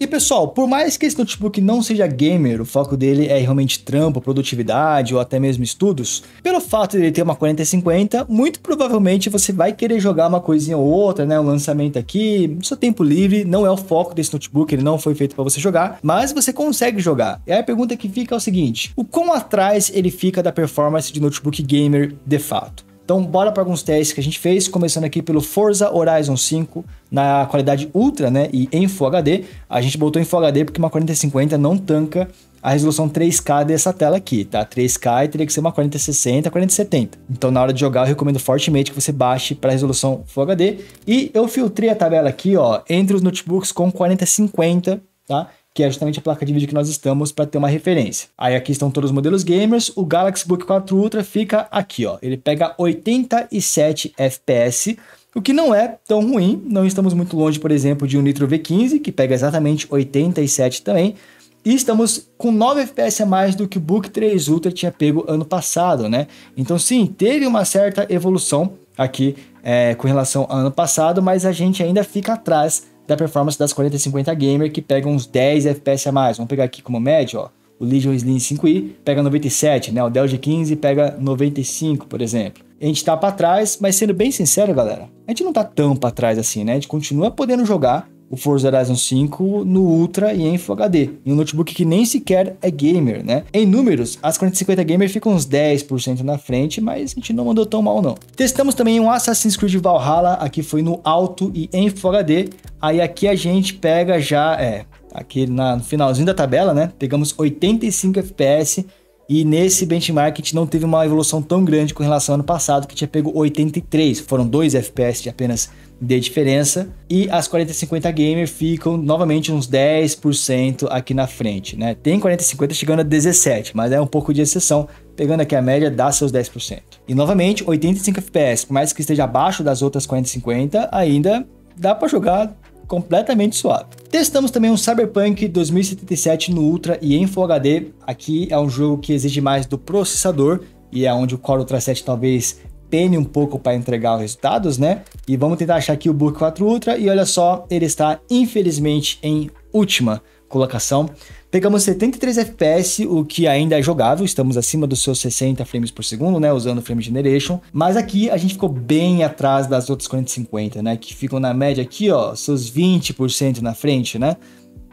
E pessoal, por mais que esse notebook não seja gamer, o foco dele é realmente trampo, produtividade ou até mesmo estudos, pelo fato dele ter uma 4050, muito provavelmente você vai querer jogar uma coisinha ou outra, né, um lançamento aqui, seu tempo livre, não é o foco desse notebook, ele não foi feito para você jogar, mas você consegue jogar. E aí a pergunta que fica é o seguinte, o quão atrás ele fica da performance de notebook gamer de fato? Então, bora para alguns testes que a gente fez, começando aqui pelo Forza Horizon 5 na qualidade Ultra, né, e em Full HD. A gente botou em Full HD porque uma 4050 não tanca a resolução 3K dessa tela aqui, tá? 3K teria que ser uma 4060, 4070. Então, na hora de jogar, eu recomendo fortemente que você baixe para a resolução Full HD. E eu filtrei a tabela aqui, ó, entre os notebooks com 4050, tá? que é justamente a placa de vídeo que nós estamos para ter uma referência. Aí aqui estão todos os modelos gamers, o Galaxy Book 4 Ultra fica aqui, ó. Ele pega 87 FPS, o que não é tão ruim, não estamos muito longe, por exemplo, de um Nitro V15, que pega exatamente 87 também, e estamos com 9 FPS a mais do que o Book 3 Ultra tinha pego ano passado, né? Então sim, teve uma certa evolução aqui é, com relação ao ano passado, mas a gente ainda fica atrás da performance das 4050 Gamer, que pega uns 10 FPS a mais. Vamos pegar aqui como médio, ó. O Legion Slim 5i pega 97, né? O Dell G15 pega 95, por exemplo. A gente tá para trás, mas sendo bem sincero, galera, a gente não tá tão para trás assim, né? A gente continua podendo jogar, o Forza Horizon 5 no Ultra e em Full HD, em um notebook que nem sequer é gamer, né? Em números, as 4050 Gamer ficam uns 10% na frente, mas a gente não mandou tão mal não. Testamos também um Assassin's Creed Valhalla, aqui foi no alto e em Full HD, aí aqui a gente pega já, é, aqui na, no finalzinho da tabela, né? Pegamos 85 FPS, e nesse benchmark a gente não teve uma evolução tão grande com relação ao ano passado, que tinha pego 83. Foram dois FPS de apenas de diferença. E as 4050 Gamer ficam novamente uns 10% aqui na frente, né? Tem 4050 chegando a 17, mas é um pouco de exceção. Pegando aqui a média, dá seus 10%. E novamente, 85 FPS, por mais que esteja abaixo das outras 4050, ainda dá para jogar completamente suave. Testamos também um Cyberpunk 2077 no Ultra e em Full HD. Aqui é um jogo que exige mais do processador e é onde o Core Ultra 7 talvez pene um pouco para entregar os resultados, né? E vamos tentar achar aqui o Book 4 Ultra e olha só, ele está infelizmente em última colocação. Pegamos 73 FPS, o que ainda é jogável, estamos acima dos seus 60 frames por segundo, né, usando o frame generation, mas aqui a gente ficou bem atrás das outras 4050, né, que ficam na média aqui, ó, seus 20% na frente, né?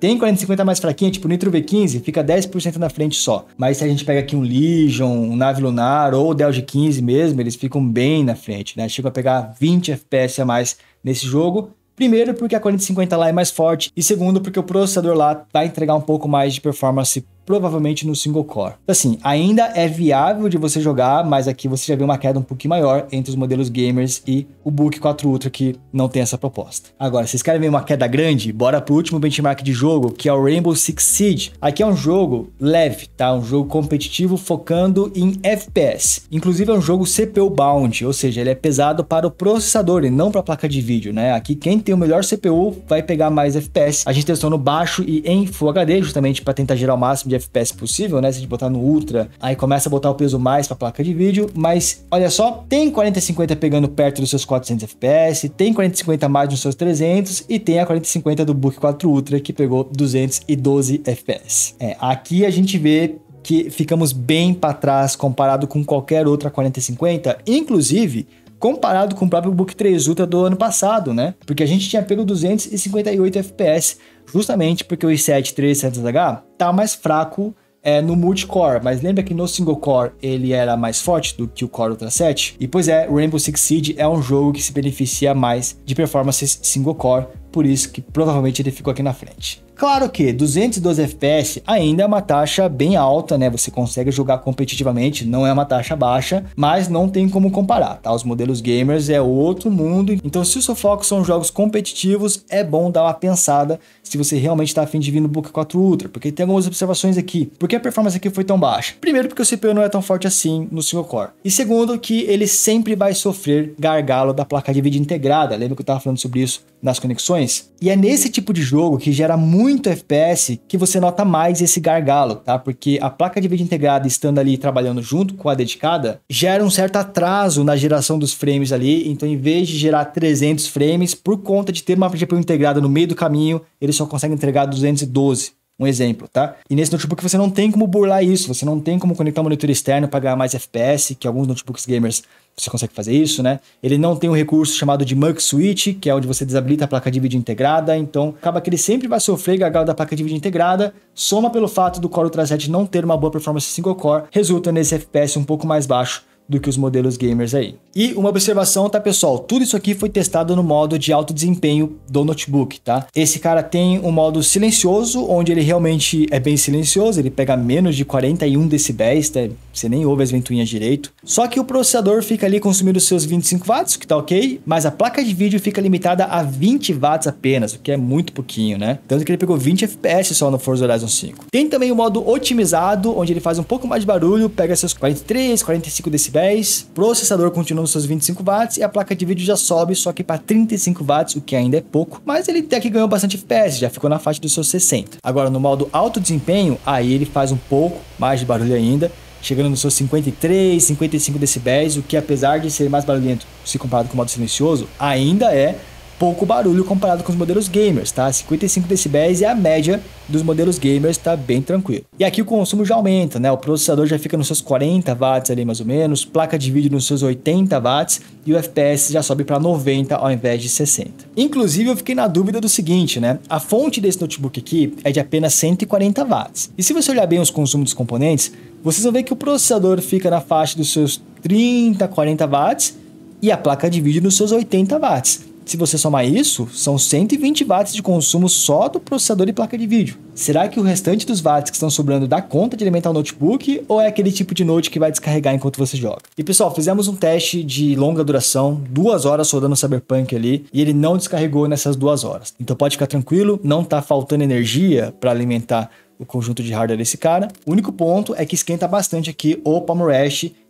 Tem 4050 mais fraquinha, tipo Nitro V15, fica 10% na frente só. Mas se a gente pega aqui um Legion, um Nave Lunar ou o Dell G15 mesmo, eles ficam bem na frente, né? Chega a pegar 20 FPS a mais nesse jogo. Primeiro, porque a 4050 lá é mais forte. E segundo, porque o processador lá vai entregar um pouco mais de performance provavelmente no single core. Então, assim, ainda é viável de você jogar, mas aqui você já vê uma queda um pouquinho maior entre os modelos gamers e o Book 4 Ultra que não tem essa proposta. Agora, vocês querem ver uma queda grande? Bora pro último benchmark de jogo, que é o Rainbow Six Siege. Aqui é um jogo leve, tá? Um jogo competitivo focando em FPS. Inclusive é um jogo CPU bound, ou seja, ele é pesado para o processador e não para a placa de vídeo, né? Aqui quem tem o melhor CPU vai pegar mais FPS. A gente testou no baixo e em Full HD, justamente para tentar gerar o máximo de FPS possível, né? Se a gente botar no Ultra, aí começa a botar o peso mais para a placa de vídeo, mas olha só, tem 4050 pegando perto dos seus 400 FPS, tem 4050 mais nos seus 300 e tem a 4050 do Book 4 Ultra que pegou 212 FPS. É, aqui a gente vê que ficamos bem para trás comparado com qualquer outra 4050, inclusive comparado com o próprio Book 3 Ultra do ano passado, né? Porque a gente tinha pego 258 FPS, justamente porque o i7 300H tá mais fraco é, no multicore, mas lembra que no single core ele era mais forte do que o Core Ultra 7? E pois é, Rainbow Six Siege é um jogo que se beneficia mais de performances single core, por isso que provavelmente ele ficou aqui na frente. Claro que 212 FPS ainda é uma taxa bem alta, né? Você consegue jogar competitivamente, não é uma taxa baixa, mas não tem como comparar, tá? Os modelos gamers é outro mundo. Então, se o seu foco são jogos competitivos, é bom dar uma pensada se você realmente está afim de vir no Book 4 Ultra, porque tem algumas observações aqui. Por que a performance aqui foi tão baixa? Primeiro, porque o CPU não é tão forte assim no single core. E segundo, que ele sempre vai sofrer gargalo da placa de vídeo integrada. Lembra que eu estava falando sobre isso nas conexões? E é nesse tipo de jogo que gera muito muito FPS que você nota mais esse gargalo, tá? Porque a placa de vídeo integrada estando ali trabalhando junto com a dedicada gera um certo atraso na geração dos frames ali. Então, em vez de gerar 300 frames, por conta de ter uma GPU integrada no meio do caminho, ele só consegue entregar 212 um exemplo, tá? E nesse notebook você não tem como burlar isso, você não tem como conectar um monitor externo para ganhar mais FPS, que alguns notebooks gamers você consegue fazer isso, né? Ele não tem um recurso chamado de Mux Switch, que é onde você desabilita a placa de vídeo integrada, então acaba que ele sempre vai sofrer gargalo da placa de vídeo integrada, soma pelo fato do Core Ultra 7 não ter uma boa performance single core, resulta nesse FPS um pouco mais baixo do que os modelos gamers aí. E uma observação, tá pessoal? Tudo isso aqui foi testado no modo de alto desempenho do notebook, tá? Esse cara tem um modo silencioso, onde ele realmente é bem silencioso, ele pega menos de 41 decibéis, tá? você nem ouve as ventoinhas direito. Só que o processador fica ali consumindo seus 25 watts, que tá ok, mas a placa de vídeo fica limitada a 20 watts apenas, o que é muito pouquinho, né? Tanto que ele pegou 20 FPS só no Forza Horizon 5. Tem também o modo otimizado, onde ele faz um pouco mais de barulho, pega seus 43, 45 decibéis, 10, processador continua nos seus 25 watts e a placa de vídeo já sobe só que para 35 watts, o que ainda é pouco, mas ele até que ganhou bastante FPS, já ficou na faixa dos seus 60. Agora no modo alto desempenho, aí ele faz um pouco mais de barulho ainda, chegando nos seus 53, 55 decibéis, o que apesar de ser mais barulhento se comparado com o modo silencioso, ainda é pouco barulho comparado com os modelos gamers, tá? 55 decibéis é a média dos modelos gamers, tá bem tranquilo. E aqui o consumo já aumenta, né? O processador já fica nos seus 40 watts ali mais ou menos, placa de vídeo nos seus 80 watts e o FPS já sobe para 90 ao invés de 60. Inclusive eu fiquei na dúvida do seguinte, né? A fonte desse notebook aqui é de apenas 140 watts. E se você olhar bem os consumos dos componentes, vocês vão ver que o processador fica na faixa dos seus 30, 40 watts e a placa de vídeo nos seus 80 watts. Se você somar isso, são 120 watts de consumo só do processador e placa de vídeo. Será que o restante dos watts que estão sobrando dá conta de alimentar o notebook ou é aquele tipo de note que vai descarregar enquanto você joga? E pessoal, fizemos um teste de longa duração, duas horas rodando o Cyberpunk ali, e ele não descarregou nessas duas horas. Então pode ficar tranquilo, não tá faltando energia para alimentar o conjunto de hardware desse cara. O único ponto é que esquenta bastante aqui o Palm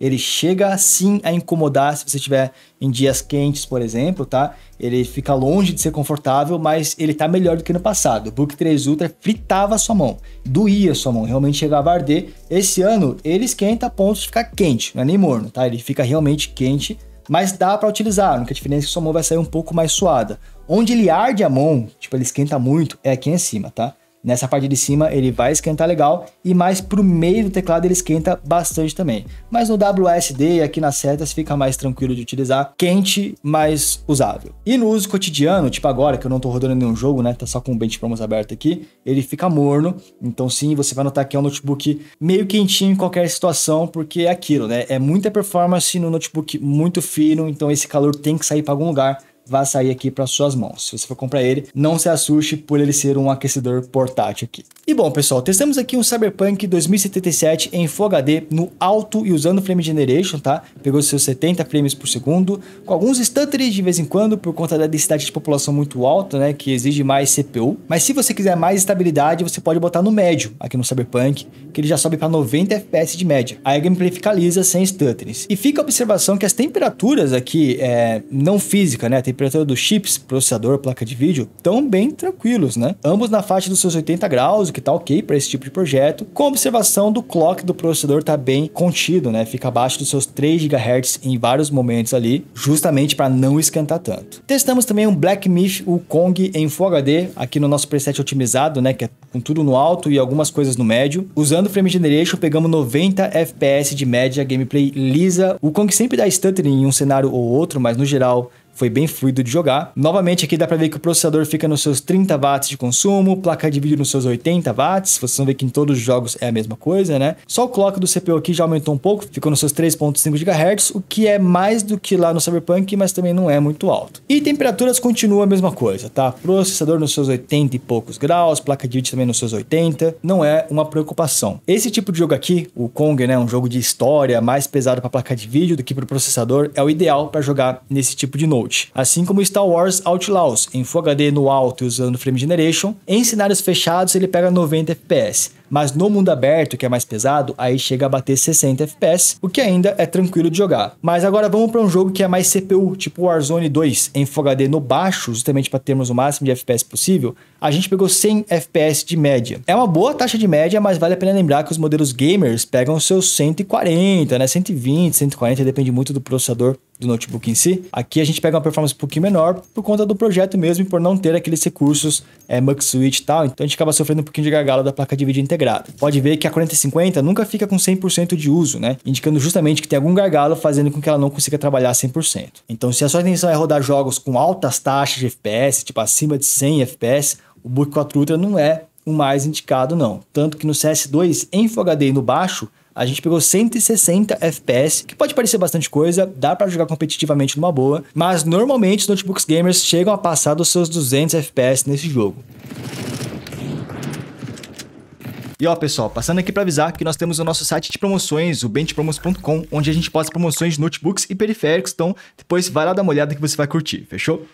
Ele chega sim a incomodar se você tiver em dias quentes, por exemplo, tá? Ele fica longe de ser confortável, mas ele tá melhor do que no passado. O Book 3 Ultra fritava sua mão, doía sua mão, realmente chegava a arder. Esse ano ele esquenta a ponto de ficar quente, não é nem morno, tá? Ele fica realmente quente, mas dá para utilizar. A única diferença é que sua mão vai sair um pouco mais suada. Onde ele arde a mão, tipo, ele esquenta muito, é aqui em cima, tá? Nessa parte de cima ele vai esquentar legal e mais pro meio do teclado ele esquenta bastante também. Mas no WSD aqui nas setas fica mais tranquilo de utilizar, quente, mas usável. E no uso cotidiano, tipo agora que eu não estou rodando nenhum jogo, né, tá só com o Bench Promos aberto aqui, ele fica morno. Então sim, você vai notar que é um notebook meio quentinho em qualquer situação, porque é aquilo, né? É muita performance no notebook muito fino, então esse calor tem que sair para algum lugar vai sair aqui para suas mãos. Se você for comprar ele, não se assuste por ele ser um aquecedor portátil aqui. E bom, pessoal, testamos aqui um Cyberpunk 2077 em Full HD no alto e usando frame generation, tá? Pegou seus 70 frames por segundo, com alguns stutters de vez em quando por conta da densidade de população muito alta, né, que exige mais CPU. Mas se você quiser mais estabilidade, você pode botar no médio aqui no Cyberpunk, que ele já sobe para 90 FPS de média. Aí a gameplay fica lisa sem stutters. E fica a observação que as temperaturas aqui, é, não física, né, a temperatura dos chips, processador, placa de vídeo, estão bem tranquilos, né? Ambos na faixa dos seus 80 graus, o que tá ok para esse tipo de projeto, com observação do clock do processador tá bem contido, né? Fica abaixo dos seus 3 GHz em vários momentos ali, justamente para não esquentar tanto. Testamos também um Black Myth Wukong em Full HD, aqui no nosso preset otimizado, né, que é com tudo no alto e algumas coisas no médio. Usando o Frame Generation, pegamos 90 FPS de média, gameplay lisa. O Kong sempre dá stuttering em um cenário ou outro, mas no geral foi bem fluido de jogar. Novamente aqui dá para ver que o processador fica nos seus 30 watts de consumo, placa de vídeo nos seus 80 watts, vocês vão ver que em todos os jogos é a mesma coisa, né? Só o clock do CPU aqui já aumentou um pouco, ficou nos seus 3.5 GHz, o que é mais do que lá no Cyberpunk, mas também não é muito alto. E temperaturas continua a mesma coisa, tá? Processador nos seus 80 e poucos graus, placa de vídeo também nos seus 80, não é uma preocupação. Esse tipo de jogo aqui, o Kong, né, um jogo de história mais pesado para placa de vídeo do que para o processador, é o ideal para jogar nesse tipo de node assim como Star Wars Outlaws em Full HD no alto e usando Frame Generation, em cenários fechados ele pega 90 FPS, mas no mundo aberto, que é mais pesado, aí chega a bater 60 FPS, o que ainda é tranquilo de jogar. Mas agora vamos para um jogo que é mais CPU, tipo Warzone 2, em Full HD no baixo, justamente para termos o máximo de FPS possível, a gente pegou 100 FPS de média. É uma boa taxa de média, mas vale a pena lembrar que os modelos gamers pegam seus 140, né, 120, 140, depende muito do processador do notebook em si. Aqui a gente pega uma performance um pouquinho menor por conta do projeto mesmo e por não ter aqueles recursos é, Mux Switch e tal. Então a gente acaba sofrendo um pouquinho de gargalo da placa de vídeo integrada. Pode ver que a 4050 nunca fica com 100% de uso, né? Indicando justamente que tem algum gargalo fazendo com que ela não consiga trabalhar 100%. Então se a sua intenção é rodar jogos com altas taxas de FPS, tipo acima de 100 FPS, o Book 4 Ultra não é o mais indicado não. Tanto que no CS2 em Full HD e no baixo, a gente pegou 160 FPS, que pode parecer bastante coisa, dá para jogar competitivamente numa boa, mas normalmente os notebooks gamers chegam a passar dos seus 200 FPS nesse jogo. E ó, pessoal, passando aqui para avisar que nós temos o nosso site de promoções, o benchpromos.com, onde a gente posta promoções de notebooks e periféricos, então depois vai lá dar uma olhada que você vai curtir, fechou?